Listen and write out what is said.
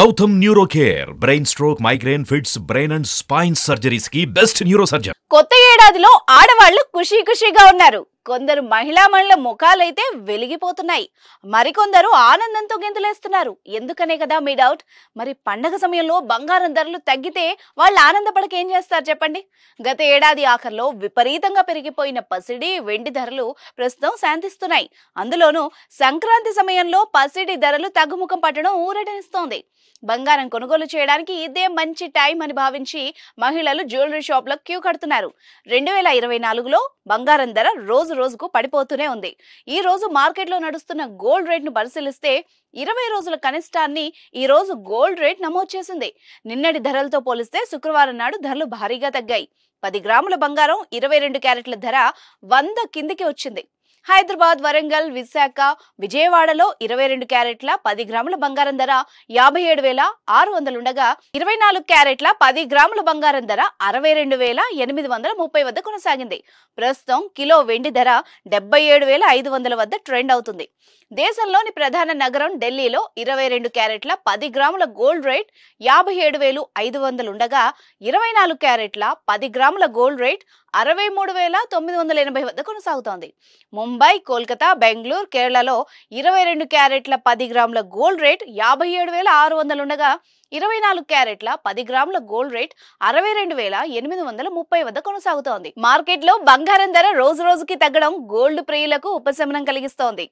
Gautam neuro care brain stroke migraine fits brain and spine surgeries కి best neuro surgeon కొత్త ఏడాదిలో ఆడవాళ్లు ఖుషీ ఖుషీగా ఉన్నారు కొందరు మహిళా మహిళ ముఖాలైతే వెలిగిపోతున్నాయి మరికొందరు ఆనందంతో గెంతులేస్తున్నారు ఎందుకనే కదా మీ డౌట్ మరి పండగ సమయంలో బంగారం ధరలు తగ్గితే వాళ్ళు ఆనందపడక ఏం చేస్తారు చెప్పండి గత ఏడాది ఆఖరిలో విపరీతంగా పెరిగిపోయిన పసిడి వెండి ధరలు ప్రస్తుతం శాంతిస్తున్నాయి అందులోనూ సంక్రాంతి సమయంలో పసిడి ధరలు తగ్గుముఖం పట్టడం ఊరటనిస్తోంది బంగారం కొనుగోలు చేయడానికి ఇదే మంచి టైం అని భావించి మహిళలు జ్యువెలరీ షాప్లో క్యూ కడుతున్నారు రెండు వేల ఇరవై నాలుగులో బంగారం ధర రోజు రోజు రోజుకు పడిపోతూనే ఉంది ఈ రోజు మార్కెట్లో నడుస్తున్న గోల్డ్ రేట్ను పరిశీలిస్తే ఇరవై రోజుల కనిష్టాన్ని ఈ రోజు గోల్డ్ రేట్ నమోదు చేసింది నిన్నటి ధరలతో పోలిస్తే శుక్రవారం నాడు ధరలు భారీగా తగ్గాయి పది గ్రాముల బంగారం ఇరవై రెండు క్యారెట్ల ధర వంద కిందికి వచ్చింది హైదరాబాద్ వరంగల్ విశాఖ విజయవాడలో ఇరవై రెండు క్యారెట్ల పది గ్రాముల బంగారం ధర యాభై ఏడు వేల ఆరు వందలుండగా ఇరవై నాలుగు క్యారెట్ల పది గ్రాముల బంగారం ధర అరవై రెండు వేల ఎనిమిది వందల ముప్పై వద్ద కొనసాగింది ప్రస్తుతం కిలో వెండి ధర డెబ్బై ఏడు వేల ఐదు వందల వద్ద ట్రెండ్ అవుతుంది దేశంలోని ప్రధాన నగరం ఢిల్లీలో ఇరవై రెండు క్యారెట్ల పది గ్రాముల గోల్డ్ రేట్ యాభై ఏడు వేలు ఐదు వందలుండగా ఇరవై నాలుగు క్యారెట్ల పది గ్రాముల గోల్డ్ రేట్ అరవై మూడు వేల తొమ్మిది వందల ఎనభై వద్ద కొనసాగుతోంది ముంబై కోల్కతా బెంగళూరు కేరళలో ఇరవై రెండు క్యారెట్ల పది గ్రాముల గోల్డ్ రేట్ యాభై ఏడు వేల ఆరు వందలు ఉండగా ఇరవై నాలుగు క్యారెట్ల పది గ్రాముల గోల్డ్ రేట్ అరవై రెండు వేల ఎనిమిది వందల ముప్పై వద్ద కొనసాగుతోంది మార్కెట్లో బంగారం ధర రోజు రోజుకి తగ్గడం గోల్డ్ ప్రియులకు ఉపశమనం కలిగిస్తోంది